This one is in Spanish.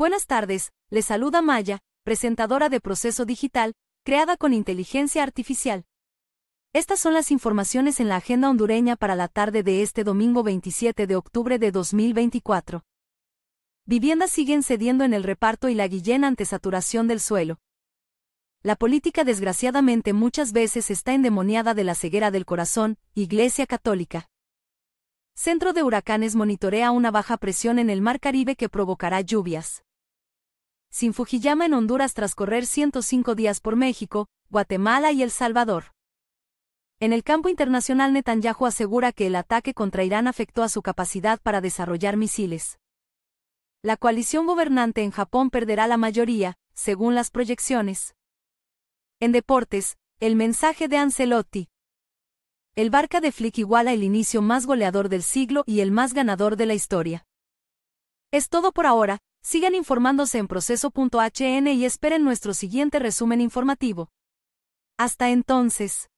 Buenas tardes, les saluda Maya, presentadora de Proceso Digital, creada con inteligencia artificial. Estas son las informaciones en la agenda hondureña para la tarde de este domingo 27 de octubre de 2024. Viviendas siguen cediendo en el reparto y la guillena ante saturación del suelo. La política desgraciadamente muchas veces está endemoniada de la ceguera del corazón, Iglesia Católica. Centro de Huracanes monitorea una baja presión en el Mar Caribe que provocará lluvias sin Fujiyama en Honduras tras correr 105 días por México, Guatemala y El Salvador. En el campo internacional Netanyahu asegura que el ataque contra Irán afectó a su capacidad para desarrollar misiles. La coalición gobernante en Japón perderá la mayoría, según las proyecciones. En deportes, el mensaje de Ancelotti. El Barca de Flick iguala el inicio más goleador del siglo y el más ganador de la historia. Es todo por ahora, Sigan informándose en proceso.hn y esperen nuestro siguiente resumen informativo. Hasta entonces.